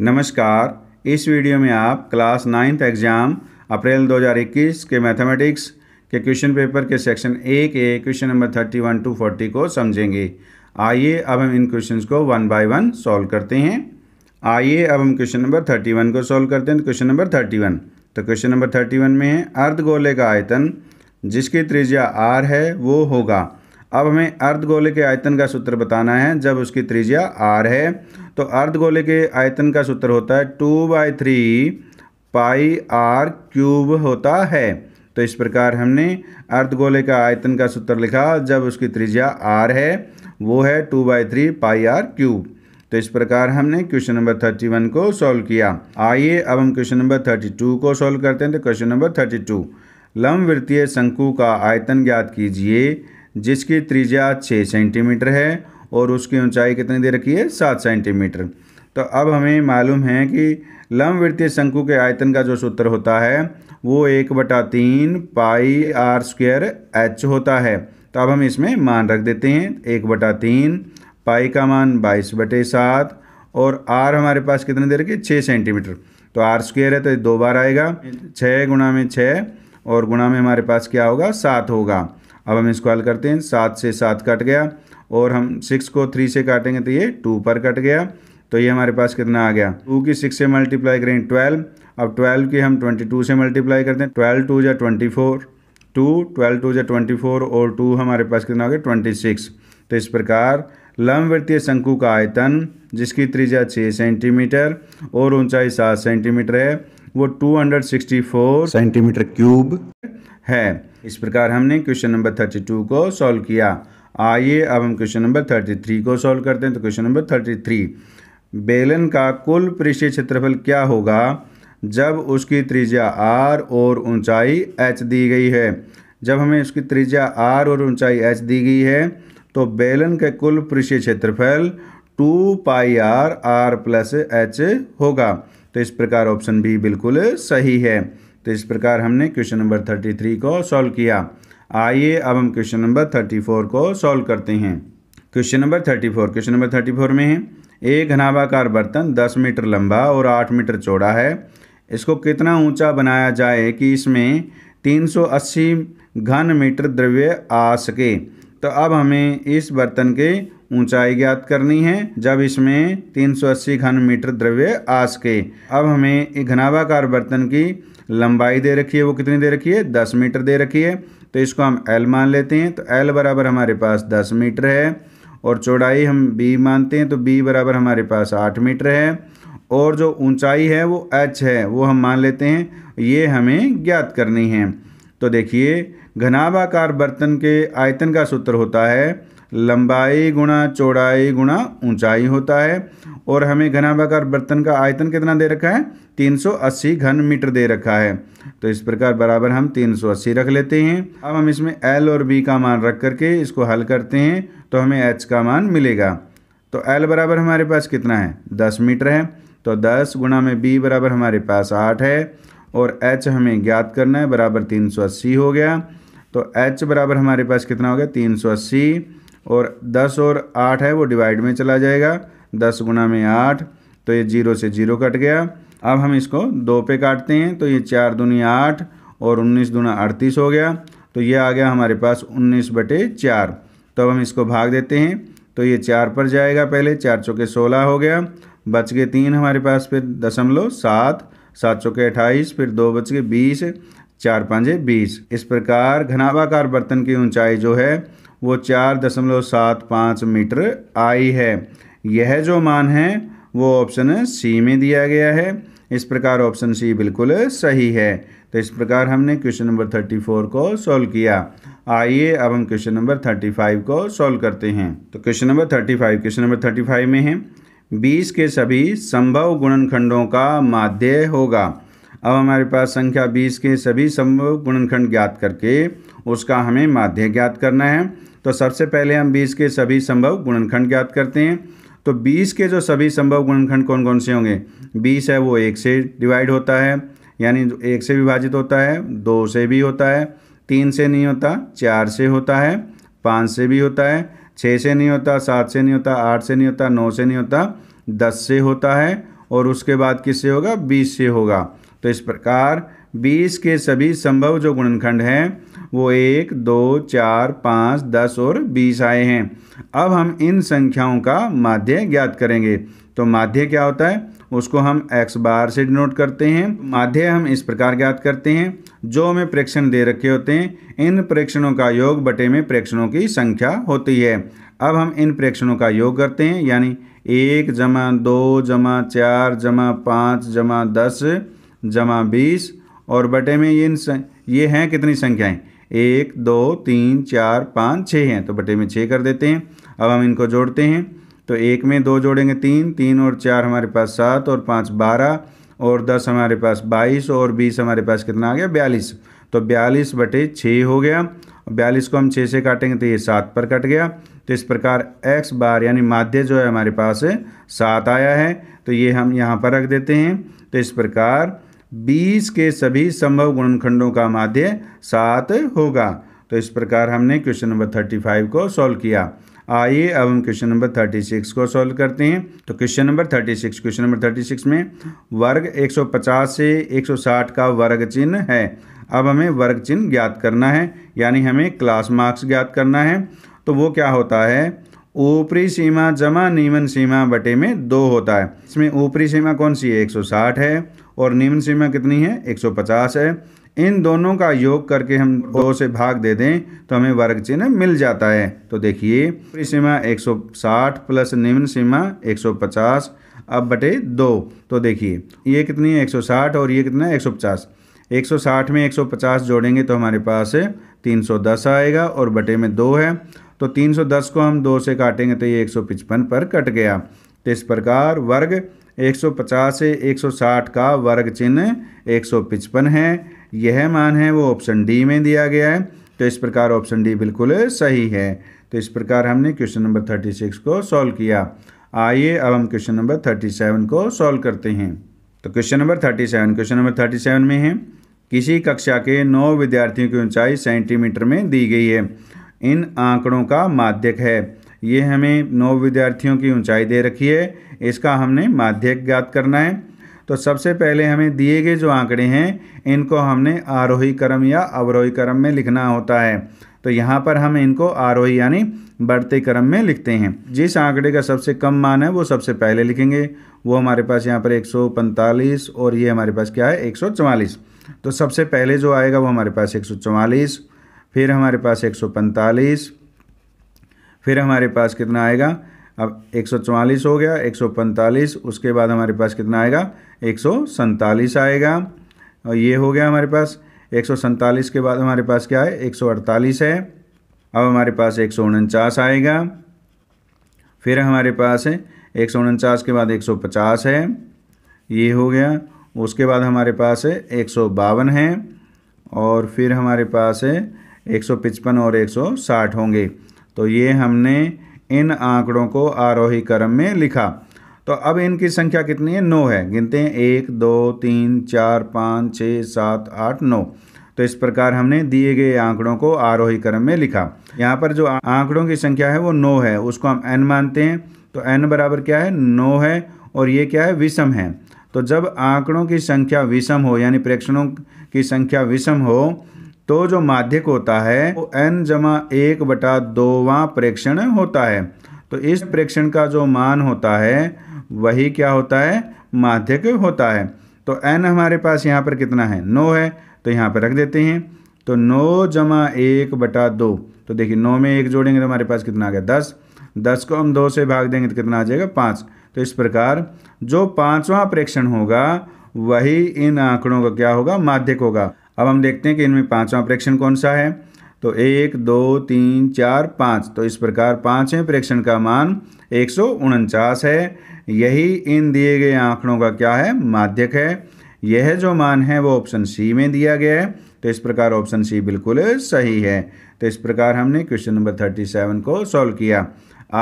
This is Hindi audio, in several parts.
नमस्कार इस वीडियो में आप क्लास नाइन्थ एग्ज़ाम अप्रैल 2021 के मैथमेटिक्स के क्वेश्चन पेपर के सेक्शन ए के क्वेश्चन नंबर 31 टू 40 को समझेंगे आइए अब हम इन क्वेश्चन को वन बाय वन सॉल्व करते हैं आइए अब हम क्वेश्चन नंबर 31 को सॉल्व करते हैं तो क्वेश्चन नंबर 31 तो क्वेश्चन नंबर 31 में है अर्धगोले का आयतन जिसकी त्रिज्या आर है वो होगा अब हमें अर्धगोले के आयतन का सूत्र बताना है जब उसकी त्रिज्या आर है तो अर्धगोले के आयतन का सूत्र होता है two by three pi r cube होता है तो इस प्रकार हमने अर्धगोले का आयतन का सूत्र लिखा जब उसकी त्रिज्या आर है वो है two by three pi r cube तो इस प्रकार हमने क्वेश्चन नंबर थर्टी वन को सॉल्व किया आइए अब हम क्वेश्चन नंबर थर्टी टू को सॉल्व करते हैं तो क्वेश्चन नंबर थर्टी टू लंब वित्तीय शंकु का आयतन ज्ञात कीजिए जिसकी त्रिज्या छः सेंटीमीटर है और उसकी ऊंचाई कितनी दे रखी है सात सेंटीमीटर तो अब हमें मालूम है कि वृत्तीय शंकु के आयतन का जो सूत्र होता है वो एक बटा तीन पाई आर स्क्वेयर एच होता है तो अब हम इसमें मान रख देते हैं एक बटा तीन पाई का मान बाईस बटे सात और आर हमारे पास कितने देर के छः सेंटीमीटर तो आर स्क्वेयर है तो दो बार आएगा छः गुणा में छः और गुणा में हमारे पास क्या होगा सात होगा अब हम इसको हल करते हैं सात से सात कट गया और हम सिक्स को थ्री से काटेंगे तो ये टू पर कट गया तो ये हमारे पास कितना आ गया टू की सिक्स से मल्टीप्लाई करें ट्वेल्व अब ट्वेल्व की हम ट्वेंटी टू से मल्टीप्लाई करते हैं ट्वेल्व टू या twenty four two twelve two या ट्वेंटी फोर और टू हमारे पास कितना हो गया ट्वेंटी सिक्स तो इस प्रकार लंबवृत्तीय शंकु का आयतन जिसकी त्रिज्या छः सेंटीमीटर और ऊंचाई सात सेंटीमीटर है वो फोर सेंटीमीटर क्यूब है इस प्रकार हमने क्वेश्चन नंबर थर्टी टू को सॉल्व किया आइए अब हम क्वेश्चन नंबर थर्टी थ्री को सॉल्व करते हैं तो क्वेश्चन नंबर थर्टी थ्री बेलन का कुल पृष्ठीय क्षेत्रफल क्या होगा जब उसकी त्रिज्या आर और ऊंचाई एच दी गई है जब हमें उसकी त्रिज्या आर और ऊंचाई एच दी गई है तो बेलन के कुल पृष्ठीय क्षेत्रफल two pi r r plus h होगा तो इस प्रकार ऑप्शन बी बिल्कुल सही है तो इस प्रकार हमने क्वेश्चन नंबर थर्टी थ्री को सॉल्व किया आइए अब हम क्वेश्चन नंबर थर्टी फोर को सॉल्व करते हैं question number thirty four question number thirty four में है एक घनाभाकार बर्तन दस मीटर लंबा और आठ मीटर चौड़ा है इसको कितना ऊंचा बनाया जाए कि इसमें 380 घन मीटर द्रव्य आ सके तो अब हमें इस बर्तन के ऊंचाई ज्ञात करनी है जब इसमें 380 घन मीटर द्रव्य आ सके अब हमें एक घनाभाकार बर्तन की लंबाई दे रखी है वो कितनी दे रखी है दस मीटर दे रखी है तो इसको हम एल मान लेते हैं तो एल बराबर हमारे पास दस मीटर है और चौड़ाई हम बी मानते हैं तो बी बराबर हमारे पास आठ मीटर है और जो ऊंचाई है वो एच है वो हम मान लेते हैं ये हमें ज्ञात करनी है तो देखिए घनाभाकार बर्तन के आयतन का सूत्र होता है लंबाई गुणा चौड़ाई गुणा ऊंचाई होता है और हमें घनाभाकार बर्तन का आयतन कितना दे रखा है 380 घन मीटर दे रखा है तो इस प्रकार बराबर हम 380 रख लेते हैं अब हम इसमें एल और बी का मान रख करके इसको हल करते हैं तो हमें एच का मान मिलेगा तो एल बराबर हमारे पास कितना है दस मीटर है तो दस गुणा में बी बराबर हमारे पास आठ है और एच हमें ज्ञात करना है बराबर तीन सौ अस्सी हो गया तो एच बराबर हमारे पास कितना हो गया तीन सौ अस्सी और दस और आठ है वो डिवाइड में चला जाएगा दस गुना में आठ तो ये जीरो से जीरो कट गया अब हम इसको दो पे काटते हैं तो ये चार दुनी आठ और उन्नीस दुना अड़तीस हो गया तो ये आ गया हमारे पास उन्नीस बटे चार तो अब हम इसको भाग देते हैं तो ये चार पर जाएगा पहले चार चौके सोलह हो गया बच गए तीन हमारे पास फिर दशमलव सात सात चौके अट्ठाईस फिर दो बच गए बीस चार पाँच बीस इस प्रकार घनाभाकार बर्तन की ऊंचाई जो है वो चार दशमलव सात पाँच मीटर आई है यह जो मान है वो ऑप्शन सी में दिया गया है इस प्रकार ऑप्शन सी बिल्कुल सही है तो इस प्रकार हमने क्वेश्चन नंबर थर्टी फोर को सॉल्व किया आइए अब हम क्वेश्चन नंबर थर्टी फाइव को सॉल्व करते हैं तो question number thirty five question number thirty five में है बीस के सभी संभव गुणनखंडों का माध्य होगा अब हमारे पास संख्या बीस के सभी संभव गुणनखंड ज्ञात करके उसका हमें माध्य ज्ञात करना है तो सबसे पहले हम बीस के सभी संभव गुणनखंड ज्ञात करते हैं तो बीस के जो सभी संभव गुणनखंड कौन कौन से होंगे बीस है वो एक से डिवाइड होता है यानी एक से विभाजित होता है दो से भी होता है तीन से नहीं होता चार से होता है पाँच से भी होता है छः से नहीं होता सात से नहीं होता आठ से नहीं होता नौ से नहीं होता दस से होता है और उसके बाद किससे होगा बीस से होगा तो इस प्रकार बीस के सभी संभव जो गुणनखंड हैं वो एक दो चार पाँच दस और बीस आए हैं अब हम इन संख्याओं का माध्य ज्ञात करेंगे तो माध्य क्या होता है उसको हम एक्स बार से डिनोट करते हैं माध्य हम इस प्रकार ज्ञात करते हैं जो हमें प्रेक्षण दे रखे होते हैं इन प्रेक्षणों का योग बटे में प्रेक्षणों की संख्या होती है अब हम इन प्रेक्षणों का योग करते हैं यानी एक जमा दो जमा चार जमा पाँच जमा दस जमा बीस और बटे में ये ये हैं कितनी संख्याएं एक दो तीन चार पाँच छः हैं तो बटे में छः कर देते हैं अब हम इनको जोड़ते हैं तो एक में दो जोड़ेंगे तीन तीन और चार हमारे पास सात और पाँच बारह और दस हमारे पास बाईस और बीस हमारे पास कितना आ गया बयालीस तो बयालीस बटे छः हो गया बयालीस को हम छः से काटेंगे तो ये सात पर कट गया तो इस प्रकार एक्स बार यानी माध्य जो है हमारे पास सात आया है तो ये हम यहाँ पर रख देते हैं तो इस प्रकार बीस के सभी संभव गुणनखंडों का माध्य सात होगा तो इस प्रकार हमने क्वेश्चन नंबर थर्टी फाइव को सॉल्व किया आइए अब हम क्वेश्चन नंबर थर्टी सिक्स को सॉल्व करते हैं तो question number thirty six question number thirty six में वर्ग एक सौ पचास से एक सौ साठ का वर्ग चिन्ह है अब हमें वर्ग चिन्ह ज्ञात करना है यानी हमें क्लास मार्क्स ज्ञात करना है तो वो क्या होता है ऊपरी सीमा जमा नीमन सीमा बटे में दो होता है इसमें ऊपरी सीमा कौन सी है साठ है और निम्न सीमा कितनी है 150 है इन दोनों का योग करके हम दो से भाग दे दें तो हमें वर्ग चिन्ह मिल जाता है तो देखिए ऊपरी सीमा 160 प्लस निम्न सीमा 150 अब बटे दो तो देखिए ये कितनी है 160 और ये कितना है 150 160 में 150 जोड़ेंगे तो हमारे पास 310 आएगा और बटे में दो है तो 310 को हम दो से काटेंगे तो ये 155 पर कट गया तो इस प्रकार वर्ग 150 से 160 का वर्ग चिन्ह एक है यह मान है वो ऑप्शन डी में दिया गया है तो इस प्रकार ऑप्शन डी बिल्कुल सही है तो इस प्रकार हमने क्वेश्चन नंबर 36 को सॉल्व किया आइए अब हम क्वेश्चन नंबर 37 को सॉल्व करते हैं तो क्वेश्चन नंबर 37 क्वेश्चन नंबर 37 में है किसी कक्षा के नौ विद्यार्थियों की ऊंचाई सेंटीमीटर में दी गई है इन आंकड़ों का माध्यक है ये हमें नौ विद्यार्थियों की ऊंचाई दे रखी है इसका हमने माध्यक ज्ञात करना है तो सबसे पहले हमें दिए गए जो आंकड़े हैं इनको हमने आरोही क्रम या अवरोही क्रम में लिखना होता है तो यहाँ पर हम इनको आरोही यानी बढ़ते क्रम में लिखते हैं जिस आंकड़े का सबसे कम मान है वो सबसे पहले लिखेंगे वो हमारे पास यहाँ पर 145 और ये हमारे पास क्या है 144 तो सबसे पहले जो आएगा वो हमारे पास 144 फिर हमारे पास 145 फिर हमारे पास कितना आएगा अब एक हो गया एक उसके बाद हमारे पास कितना आएगा एक आएगा और ये हो गया हमारे पास एक के बाद हमारे पास क्या है एक है अब हमारे पास एक आएगा फिर हमारे पास है एक के बाद 150 है ये हो गया उसके बाद हमारे पास है एक है और फिर हमारे पास है एक और एक होंगे तो ये हमने इन आंकड़ों को आरोही क्रम में लिखा तो अब इनकी संख्या कितनी है नौ है गिनते हैं एक दो तीन चार पाँच छः सात आठ नौ तो इस प्रकार हमने दिए गए आंकड़ों को आरोही क्रम में लिखा यहाँ पर जो आंकड़ों की संख्या है वो नौ है उसको हम एन मानते हैं तो एन बराबर क्या है नौ है और ये क्या है विषम है तो जब आंकड़ों की संख्या विषम हो यानी प्रेक्षणों की संख्या विषम हो तो जो माध्यक होता है वो एन जमा एक बटा दोवा प्रेक्षण होता है तो इस प्रेक्षण का जो मान होता है वही क्या होता है माध्यक होता है तो एन हमारे पास यहाँ पर कितना है नौ है तो यहाँ पर रख देते हैं तो नौ जमा एक बटा दो तो देखिए नौ में एक जोड़ेंगे तो हमारे पास कितना आ गया दस दस को हम दो से भाग देंगे तो कितना आ जाएगा पाँच तो इस प्रकार जो पाँचवा प्रेक्षण होगा वही इन आंकड़ों का क्या होगा माध्यक होगा अब हम देखते हैं कि इनमें पाँचवा प्रेक्षण कौन सा है तो एक दो तीन चार पाँच तो इस प्रकार पाँचवें प्रेक्षण का मान एक है यही इन दिए गए आंकड़ों का क्या है माध्यक है यह जो मान है वो ऑप्शन सी में दिया गया है तो इस प्रकार ऑप्शन सी बिल्कुल सही है तो इस प्रकार हमने क्वेश्चन नंबर थर्टी सेवन को सॉल्व किया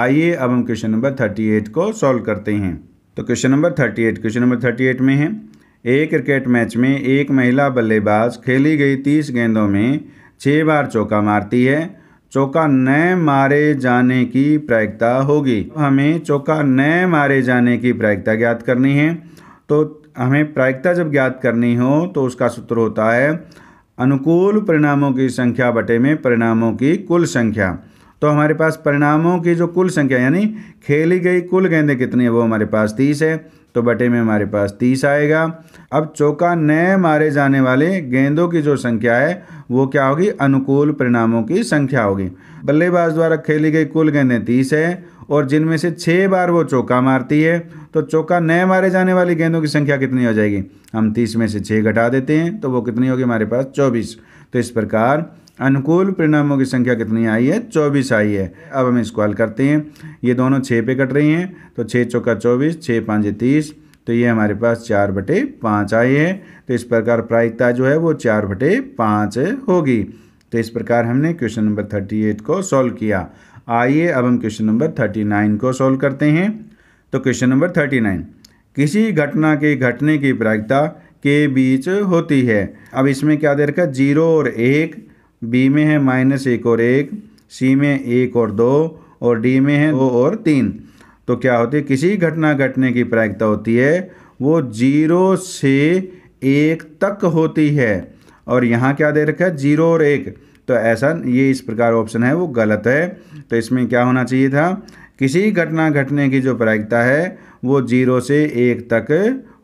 आइए अब हम क्वेश्चन नंबर थर्टी एट को सॉल्व करते हैं तो question number thirty eight question number thirty eight में है एक क्रिकेट मैच में एक महिला बल्लेबाज खेली गई तीस गेंदों में छः बार चौका मारती है चौका न मारे जाने की प्रायिकता होगी हमें चौका न मारे जाने की प्रायिकता ज्ञात करनी है तो हमें प्रायिकता जब ज्ञात करनी हो तो उसका सूत्र होता है अनुकूल परिणामों की संख्या बटे में परिणामों की कुल संख्या तो हमारे पास परिणामों की जो कुल संख्या यानी खेली गई कुल गेंदें कितनी है वो हमारे पास तीस है तो बटे में हमारे पास तीस आएगा अब चौका नए मारे जाने वाले गेंदों की जो संख्या है वो क्या होगी अनुकूल परिणामों की संख्या होगी बल्लेबाज द्वारा खेली गई कुल गेंदें तीस है और जिनमें से छः बार वो चौका मारती है तो चौका नए मारे जाने वाली गेंदों की संख्या कितनी हो जाएगी हम तीस में से छः घटा देते हैं तो वो कितनी होगी हमारे पास चौबीस तो इस प्रकार अनुकूल परिणामों की संख्या कितनी आई है चौबीस आई है अब हम इसको हल करते हैं ये दोनों छः पे कट रही हैं तो छः चौका चौबीस छः पाँच तीस तो ये हमारे पास चार बटे पाँच आई है तो इस प्रकार प्रायिकता जो है वो चार बटे पाँच होगी तो इस प्रकार हमने क्वेश्चन नंबर थर्टी एट को सॉल्व किया आइए अब हम क्वेश्चन नंबर थर्टी नाइन को सॉल्व करते हैं तो क्वेश्चन नंबर थर्टी नाइन किसी घटना के घटने की प्रायिकता के बीच होती है अब इसमें क्या दे रखा जीरो और एक बी में है माइनस एक और एक सी में एक और दो और डी में है दो और तीन तो क्या होती है किसी घटना घटने की प्रायिकता होती है वो जीरो से एक तक होती है और यहाँ क्या दे रखा है जीरो और एक तो ऐसा ये इस प्रकार ऑप्शन है वो गलत है तो इसमें क्या होना चाहिए था किसी घटना घटने की जो प्रायिकता है वो जीरो से एक तक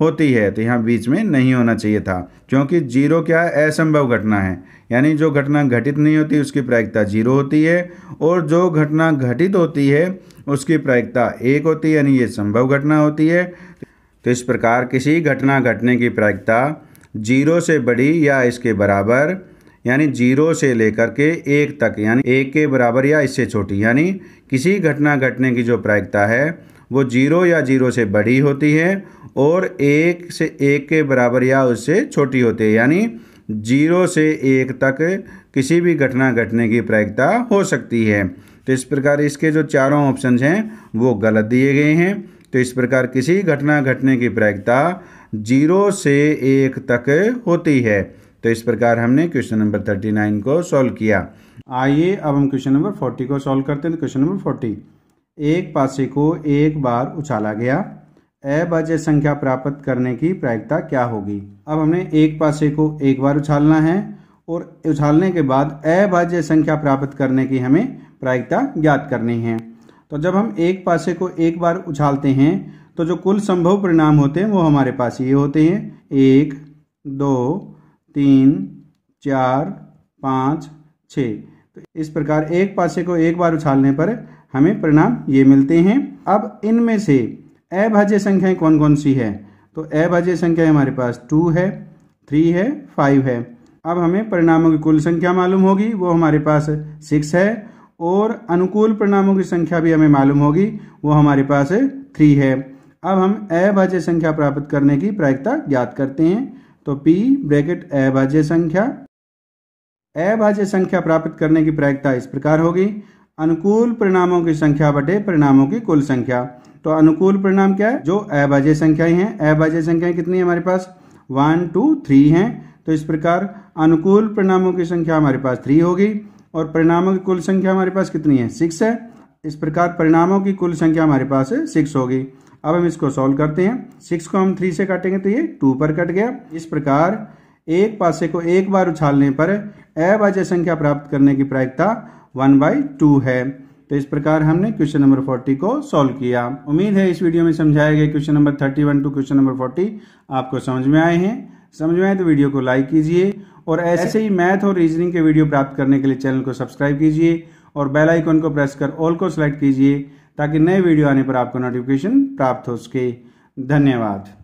होती है तो यहाँ बीच में नहीं होना चाहिए था क्योंकि जीरो क्या है असंभव घटना है यानी जो घटना घटित नहीं होती उसकी प्रायिकता जीरो होती है और जो घटना घटित होती है उसकी प्रायिकता एक होती है यानी ये संभव घटना होती है तो इस प्रकार किसी घटना घटने की प्रायिकता जीरो से बड़ी या इसके बराबर यानी जीरो से लेकर के एक तक यानी एक के बराबर या इससे छोटी यानी किसी घटना घटने की जो प्रायिकता है वो जीरो या जीरो से बड़ी होती है और एक से एक के बराबर या उससे छोटी होती है यानी जीरो से एक तक किसी भी घटना घटने की प्रायिकता हो सकती है तो इस प्रकार इसके जो चारों ऑप्शन हैं वो गलत दिए गए हैं तो इस प्रकार किसी घटना घटने की प्रायिकता जीरो से एक तक होती है तो इस प्रकार हमने क्वेश्चन नंबर थर्टी नाइन को सॉल्व किया आइए अब हम क्वेश्चन नंबर फोर्टी को सॉल्व करते हैं तो क्वेश्चन नंबर फोर्टी एक पासे को एक बार उछाला गया अभाज्य संख्या प्राप्त करने की प्रायिकता क्या होगी अब हमें एक पासे को एक बार उछालना है और उछालने के बाद अभाज्य संख्या प्राप्त करने की हमें प्रायिकता ज्ञात करनी है तो जब हम एक पासे को एक बार उछालते हैं तो जो कुल संभव परिणाम होते हैं वो हमारे पास ये होते हैं एक दो तीन चार पाँच छ तो इस प्रकार एक पासे को एक बार उछालने पर हमें परिणाम ये मिलते हैं अब इनमें से अभाज्य संख्याएं कौन कौन सी है तो अभाज्य संख्या हमारे पास टू है थ्री है फाइव है अब हमें परिणामों की कुल संख्या मालूम होगी वो हमारे पास सिक्स है और अनुकूल परिणामों की संख्या भी हमें मालूम होगी वो हमारे पास थ्री है अब हम अभाज्य संख्या प्राप्त करने की प्रायिकता ज्ञात करते हैं तो पी ब्रैकेट अभाज्य संख्या अभाज्य संख्या प्राप्त करने की प्रायिकता इस प्रकार होगी अनुकूल परिणामों की संख्या बटे परिणामों की कुल संख्या तो अनुकूल परिणाम क्या है जो अभाज्य संख्याएं हैं अभाज्य संख्याएं कितनी है हमारे पास वन टू थ्री हैं तो इस प्रकार अनुकूल परिणामों की संख्या हमारे पास थ्री होगी और परिणामों की कुल संख्या हमारे पास कितनी है सिक्स है इस प्रकार परिणामों की कुल संख्या हमारे पास सिक्स होगी अब हम इसको सॉल्व करते हैं सिक्स को हम थ्री से काटेंगे तो ये टू पर कट गया इस प्रकार एक पासे को एक बार उछालने पर अभाज्य संख्या प्राप्त करने की प्रायिकता वन बाई टू है तो इस प्रकार हमने क्वेश्चन नंबर फोर्टी को सॉल्व किया उम्मीद है इस वीडियो में समझाए गए question number thirty one to question number forty आपको समझ में आए हैं समझ में आए तो वीडियो को लाइक कीजिए और ऐसे ही मैथ और रीजनिंग के वीडियो प्राप्त करने के लिए चैनल को सब्सक्राइब कीजिए और बेल आइकन को प्रेस कर ऑल को सेलेक्ट कीजिए ताकि नए वीडियो आने पर आपको नोटिफिकेशन प्राप्त हो सके धन्यवाद